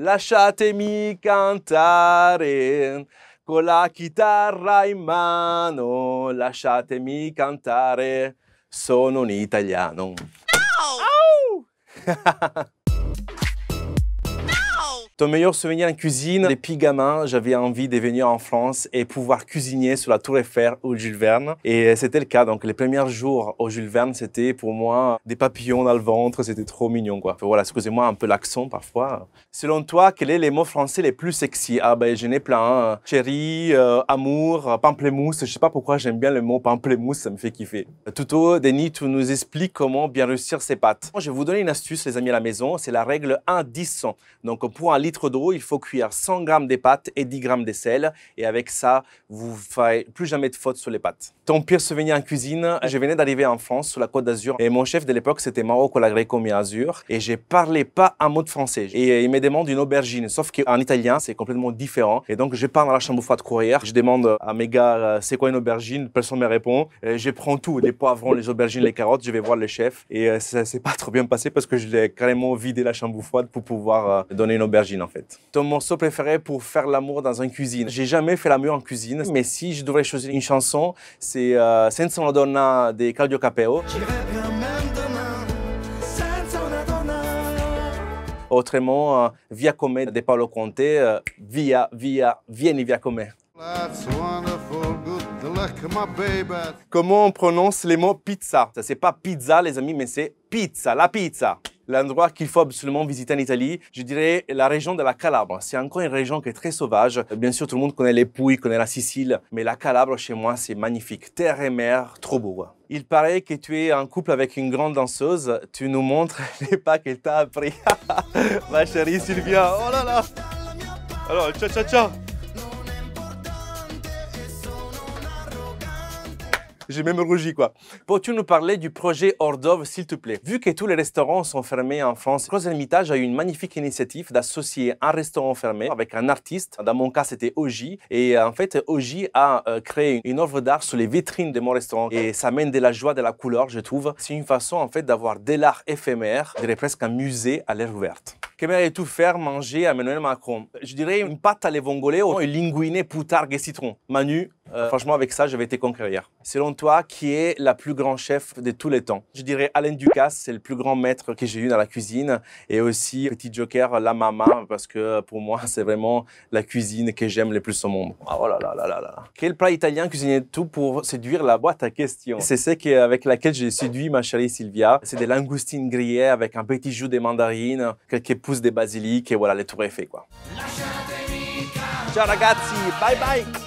Lasciatemi cantare con la chitarra in mano, lasciatemi cantare, sono un italiano. No! Oh! Ton meilleur souvenir en cuisine Depuis gamin, j'avais envie de venir en France et pouvoir cuisiner sur la Tour Eiffel ou Jules Verne. Et euh, c'était le cas. Donc, les premiers jours au Jules Verne, c'était pour moi des papillons dans le ventre. C'était trop mignon, quoi. Voilà, excusez-moi un peu l'accent parfois. Selon toi, quels est les mots français les plus sexy Ah ben, j'en ai plein. Hein. Chérie, euh, amour, pamplemousse. Je sais pas pourquoi j'aime bien le mot pamplemousse, ça me fait kiffer. Tuto Denis tu nous expliques comment bien réussir ses pâtes. Je vais vous donner une astuce, les amis, à la maison. C'est la règle 1-10-100. Donc, pour litre d'eau, il faut cuire 100 g des pâtes et 10 g de sel. Et avec ça, vous ne ferez plus jamais de faute sur les pâtes. Ton pire souvenir en cuisine, je venais d'arriver en France, sur la Côte d'Azur. Et mon chef de l'époque, c'était Marocco la Mi Azur. Et je parlais pas un mot de français. Et il me demande une aubergine. Sauf qu'en italien, c'est complètement différent. Et donc, je pars dans la chambre froide courrière. Je demande à mes gars, euh, c'est quoi une aubergine Personne ne me répond. Euh, je prends tout, les poivrons, les aubergines, les carottes. Je vais voir le chef. Et euh, ça s'est pas trop bien passé parce que je l'ai carrément vidé la chambre froide pour pouvoir donner une aubergine en fait. Ton morceau préféré pour faire l'amour dans une cuisine J'ai jamais fait l'amour en cuisine, mais si je devrais choisir une chanson, c'est euh, Senza una donna de Claudio Capeo. Autrement, euh, Via Come de Paolo Conte, euh, Via, Via, Vieni Via Come. Comment on prononce les mots pizza Ça, c'est pas pizza, les amis, mais c'est pizza, la pizza l'endroit qu'il faut absolument visiter en Italie, je dirais la région de la Calabre. C'est encore une région qui est très sauvage. Bien sûr, tout le monde connaît les Pouilles, connaît la Sicile, mais la Calabre, chez moi, c'est magnifique. Terre et mer, trop beau. Il paraît que tu es en couple avec une grande danseuse. Tu nous montres les pas qu'elle t'a appris. Ma chérie Sylvia, oh là là Alors, ciao, ciao, ciao J'ai même rougi, quoi. Peux-tu nous parler du projet hors s'il te plaît Vu que tous les restaurants sont fermés en France, Cross Hermitage a eu une magnifique initiative d'associer un restaurant fermé avec un artiste. Dans mon cas, c'était Oji. Et euh, en fait, Oji a euh, créé une œuvre d'art sur les vitrines de mon restaurant. Et ça mène de la joie, de la couleur, je trouve. C'est une façon, en fait, d'avoir de l'art éphémère, je dirais presque un musée à l'air ouverte. Que allait tout faire manger à Emmanuel Macron. Je dirais une pâte à les ou une linguine, poutargue et citron. Manu, euh, franchement, avec ça, j'avais été conquérir. Selon toi, qui est la plus grand chef de tous les temps Je dirais Alain Ducasse, c'est le plus grand maître que j'ai eu dans la cuisine. Et aussi, petit joker, la Mama, parce que euh, pour moi, c'est vraiment la cuisine que j'aime le plus au monde. Ah, oh là là là là Quel plat italien cuisiner tout pour séduire la boîte à questions C'est celle avec laquelle j'ai séduit ma chérie Sylvia. C'est des langoustines grillées avec un petit jus de mandarine, quelques pousses de basilic et voilà, le tour est fait quoi. Ciao ragazzi, bye bye